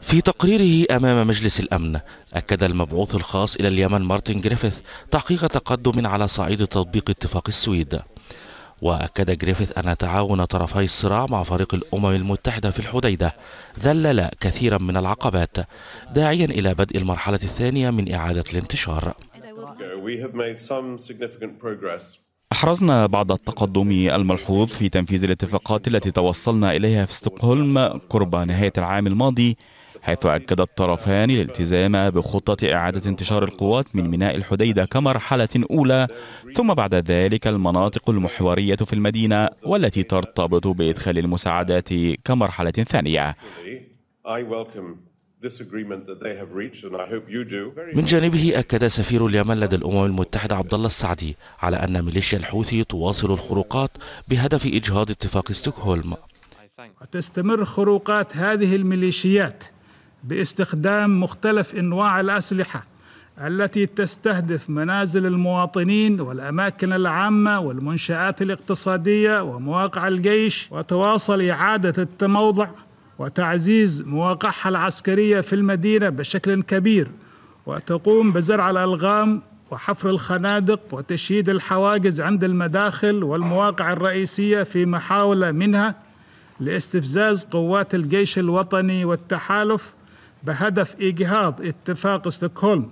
في تقريره أمام مجلس الأمن أكد المبعوث الخاص إلى اليمن مارتن جريفيث تحقيق تقدم على صعيد تطبيق اتفاق السويد وأكد جريفيث أن تعاون طرفي الصراع مع فريق الأمم المتحدة في الحديدة ذلل كثيرا من العقبات داعيا إلى بدء المرحلة الثانية من إعادة الانتشار أحرزنا بعض التقدم الملحوظ في تنفيذ الاتفاقات التي توصلنا إليها في ستوكهولم قرب نهاية العام الماضي حيث أكد الطرفان الالتزام بخطة إعادة انتشار القوات من ميناء الحديدة كمرحلة أولى ثم بعد ذلك المناطق المحورية في المدينة والتي ترتبط بإدخال المساعدات كمرحلة ثانية من جانبه أكد سفير اليمن لدى الأمم المتحدة عبد الله السعدي على أن ميليشيا الحوثي تواصل الخروقات بهدف إجهاض اتفاق ستوكهولم وتستمر خروقات هذه الميليشيات باستخدام مختلف أنواع الأسلحة التي تستهدف منازل المواطنين والأماكن العامة والمنشآت الاقتصادية ومواقع الجيش وتواصل إعادة التموضع وتعزيز مواقعها العسكرية في المدينة بشكل كبير وتقوم بزرع الألغام وحفر الخنادق وتشييد الحواجز عند المداخل والمواقع الرئيسية في محاولة منها لاستفزاز قوات الجيش الوطني والتحالف بهدف إجهاض اتفاق ستوكهولم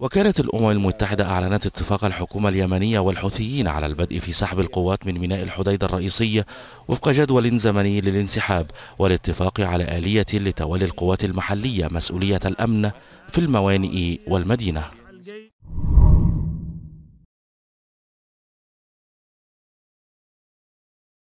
وكالة الأمم المتحدة أعلنت اتفاق الحكومة اليمنية والحوثيين على البدء في سحب القوات من ميناء الحديدة الرئيسية وفق جدول زمني للانسحاب والاتفاق على آلية لتولي القوات المحلية مسؤولية الأمن في الموانئ والمدينة